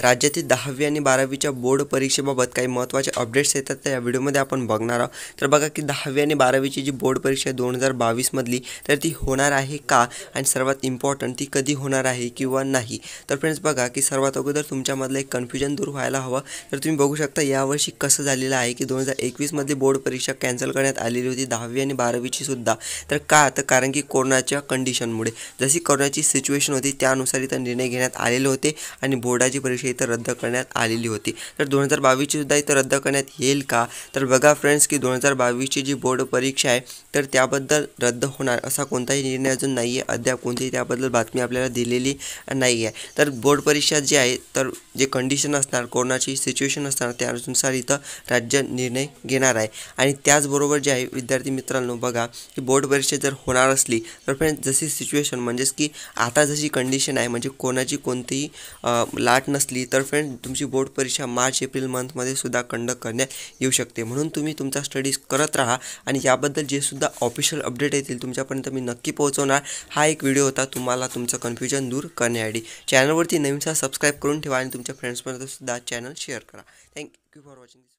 राज्यातील दहावी आणि बारावीच्या बोर्ड परीक्षे बाबत का काही के अपडेट्स येतात तर या व्हिडिओमध्ये आपण बघणार आहोत तर बघा की दहावी आणि बारावीची जी बोर्ड परीक्षा आहे दोन हजार बावीस मदली ती हो आहे का आणि सर्वात इम्पॉर्टंट ती कधी हो आहे किंवा नाही तर फ्रेंड्स बघा की सर्वात अगोदर तुमच्यामधलं एक कन्फ्यूजन दूर व्हायला हव तर तुम्ही बघू शकता यावर्षी कसं झालेलं आहे की दोन हजार एकवीसमधली बोर्ड परीक्षा कैंसल करण्यात आलेली होती दहावी आणि की सुधा तो का तर कारण की कोरोनाच्या कंडिशनमुळे जशी कोरोनाची सिच्युएशन होती त्यानुसार इथं निर्णय घेण्यात आलेले होते आणि परीक्षा परीक्षा इथं रद्द करण्यात आलेली होती तर दोन हजार बावीसची सुद्धा इथं रद्द करण्यात का तर बघा फ्रेंड्स की दोन हजार बावीसची जी बोर्ड परीक्षा है तो त्याबद्दल रद्द होणार असा निर्णय अजून नहीं है अद्याप कोणतीही त्याबद्दल बातमी आपल्याला दिलेली नाही आहे तर बोर्ड परीक्षा जी है तर जे कंडिशन असणार कोरोनाची सिच्युएशन असणार त्यानुसार राज्य निर्णय घेणार है आणि जे है विद्यार्थी मित्रों बघा की बोर्ड परीक्षा जर होणार असली तर फ्रेंड्स जशी सिच्युएशन म्हणजेच की आता जशी कंडिशन है म्हणजे कोणाची अं, लाट नसली नसली तर फ्रेंड तुमची बोर्ड परीक्षा मार्च एप्रिल मंथमध्ये सुद्धा कंडक्ट करण्यात येऊ शकते म्हणून तुम्ही तुमचा स्टडीज करत राहा आणि याबद्दल जे सुद्धा ऑफिशियल अपडेट येतील तुमच्यापर्यंत मी नक्की पोहोचवणार हा एक व्हिडिओ होता तुम्हाला तुमचं कन्फ्युजन दूर करण्यासाठी चॅनलवरती नवीनसा सबस्क्राईब करून ठेवा आणि तुमच्या फ्रेंड्सपर्यंत सुद्धा चॅनल शेअर करा थँक्यू फॉर वॉचिंग